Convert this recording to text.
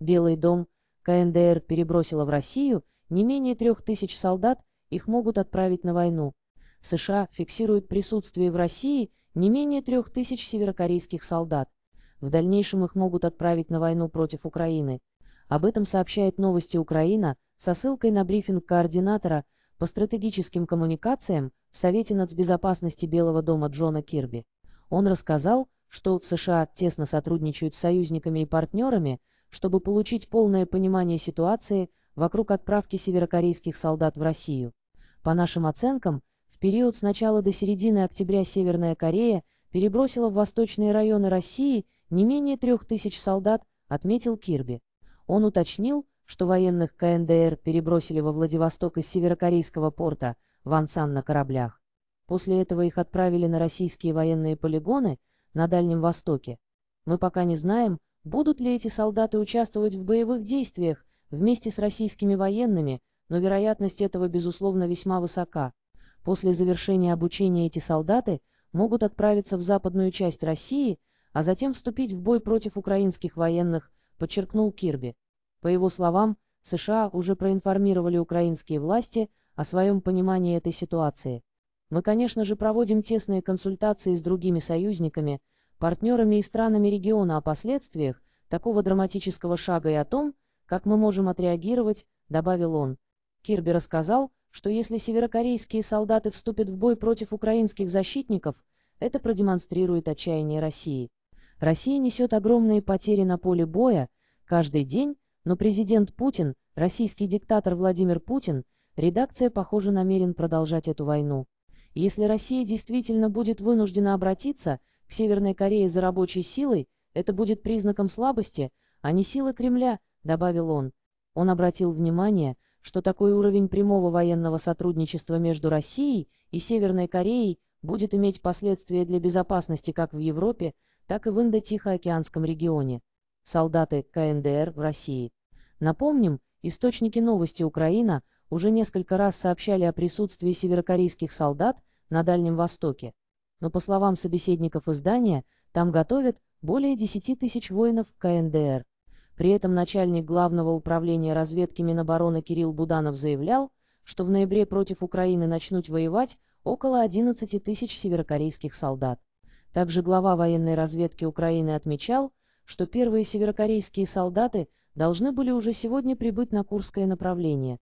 Белый дом КНДР перебросила в Россию не менее трех тысяч солдат, их могут отправить на войну. США фиксируют присутствие в России не менее трех тысяч северокорейских солдат. В дальнейшем их могут отправить на войну против Украины. Об этом сообщает новости Украина со ссылкой на брифинг координатора по стратегическим коммуникациям в Совете нацбезопасности Белого дома Джона Кирби. Он рассказал, что США тесно сотрудничают с союзниками и партнерами, чтобы получить полное понимание ситуации вокруг отправки северокорейских солдат в Россию. По нашим оценкам, в период с начала до середины октября Северная Корея перебросила в восточные районы России не менее трех тысяч солдат, отметил Кирби. Он уточнил, что военных КНДР перебросили во Владивосток из северокорейского порта в Ансан на кораблях. После этого их отправили на российские военные полигоны на Дальнем Востоке. Мы пока не знаем, Будут ли эти солдаты участвовать в боевых действиях вместе с российскими военными, но вероятность этого, безусловно, весьма высока. После завершения обучения эти солдаты могут отправиться в западную часть России, а затем вступить в бой против украинских военных, подчеркнул Кирби. По его словам, США уже проинформировали украинские власти о своем понимании этой ситуации. Мы, конечно же, проводим тесные консультации с другими союзниками, партнерами и странами региона о последствиях такого драматического шага и о том, как мы можем отреагировать, добавил он. Кирби рассказал, что если северокорейские солдаты вступят в бой против украинских защитников, это продемонстрирует отчаяние России. Россия несет огромные потери на поле боя, каждый день, но президент Путин, российский диктатор Владимир Путин, редакция, похоже, намерен продолжать эту войну. Если Россия действительно будет вынуждена обратиться к Северной Корее за рабочей силой, это будет признаком слабости, а не силы Кремля, добавил он. Он обратил внимание, что такой уровень прямого военного сотрудничества между Россией и Северной Кореей будет иметь последствия для безопасности как в Европе, так и в Индо-Тихоокеанском регионе. Солдаты КНДР в России. Напомним, источники новости Украина уже несколько раз сообщали о присутствии северокорейских солдат на Дальнем Востоке но, по словам собеседников издания, там готовят более 10 тысяч воинов КНДР. При этом начальник главного управления разведки Минобороны Кирилл Буданов заявлял, что в ноябре против Украины начнут воевать около 11 тысяч северокорейских солдат. Также глава военной разведки Украины отмечал, что первые северокорейские солдаты должны были уже сегодня прибыть на Курское направление,